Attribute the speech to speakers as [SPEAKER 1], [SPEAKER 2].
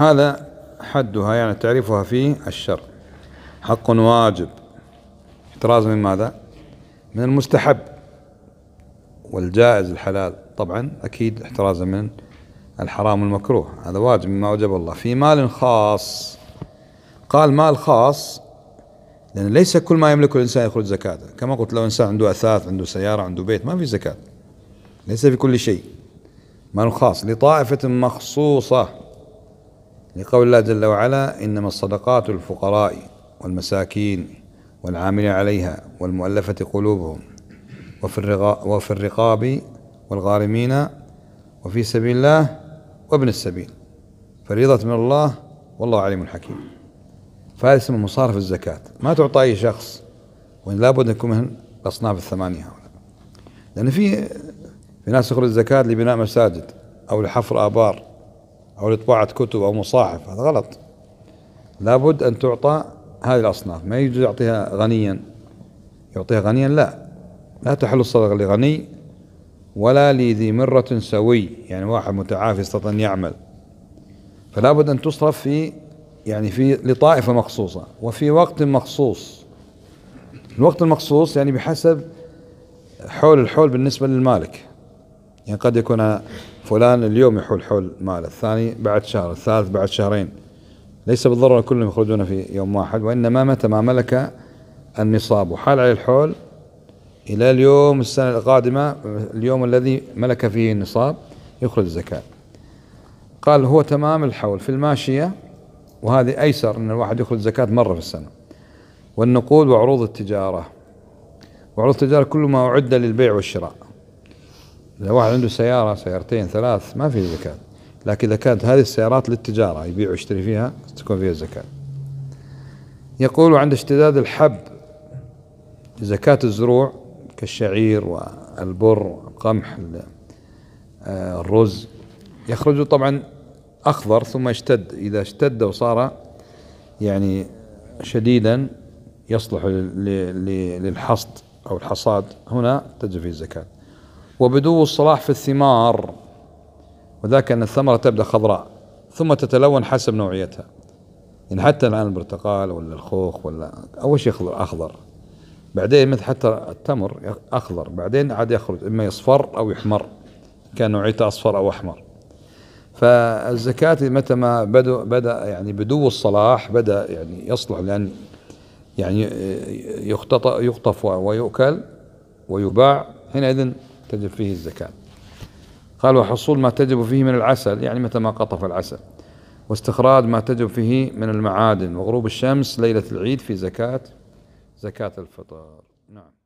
[SPEAKER 1] هذا حدها يعني تعريفها في الشر حق واجب احتراز من ماذا من المستحب والجائز الحلال طبعا أكيد احترازا من الحرام المكروه هذا واجب مما وجب الله في مال خاص قال مال خاص لأن ليس كل ما يملكه الإنسان يخرج زكاة كما قلت لو إنسان عنده أثاث عنده سيارة عنده بيت ما في زكاة ليس في كل شيء مال خاص لطائفة مخصوصة لقول الله جل وعلا إنما الصدقات الفقراء والمساكين والعامل عليها والمؤلفة قلوبهم وفي الرقاب والغارمين وفي سبيل الله وابن السبيل فريضة من الله والله عليم حكيم فهذا اسمه مصارف الزكاة ما تعطى أي شخص وإن لابد أن يكون من الأصناف الثمانية هؤلاء لأن في في ناس يخرج الزكاة لبناء مساجد أو لحفر آبار أو لطباعة كتب أو مصاحف هذا غلط لابد أن تعطى هذه الأصناف ما يجوز يعطيها غنيا يعطيها غنيا لا لا تحل الصدقة لغني ولا لذي مرة سوي يعني واحد متعافي يستطيع أن يعمل فلا بد أن تصرف في يعني في لطائفة مخصوصة وفي وقت مخصوص الوقت المخصوص يعني بحسب حول الحول بالنسبة للمالك يعني قد يكون فلان اليوم يحول حول ماله الثاني بعد شهر الثالث بعد شهرين ليس بالضرورة كلهم يخرجون في يوم واحد وإنما متى ما ملك النصاب وحال عليه الحول إلى اليوم السنة القادمة اليوم الذي ملك فيه النصاب يخرج الزكاة قال هو تمام الحول في الماشية وهذه أيسر أن الواحد يخرج زكاة مرة في السنة والنقود وعروض التجارة وعروض التجارة كل ما أعد للبيع والشراء إذا واحد عنده سيارة سيارتين ثلاث ما في زكاة لكن إذا كانت هذه السيارات للتجارة يبيع ويشتري فيها تكون فيها زكاة يقول عند اشتداد الحب زكاة الزروع كالشعير والبر والقمح آه، الرز يخرج طبعا أخضر ثم اشتد إذا اشتد وصار يعني شديدا يصلح للحصد أو الحصاد هنا تجد فيه الزكاة وبدو الصلاح في الثمار وذاك أن الثمرة تبدأ خضراء ثم تتلون حسب نوعيتها يعني حتى الآن البرتقال ولا الخوخ ولا أول شيء أخضر, أخضر بعدين مثل حتى التمر أخضر بعدين عاد يخرج إما يصفر أو يحمر كان نوعيته أصفر أو أحمر فالزكاة متى ما بدأ, بدأ يعني بدو الصلاح بدأ يعني يصلح لأن يعني يختطف ويؤكل ويباع حينئذ تجب فيه الزكاة قال وحصول ما تجب فيه من العسل يعني متى ما قطف العسل واستخراج ما تجب فيه من المعادن وغروب الشمس ليلة العيد في زكاة زكاة الفطر نعم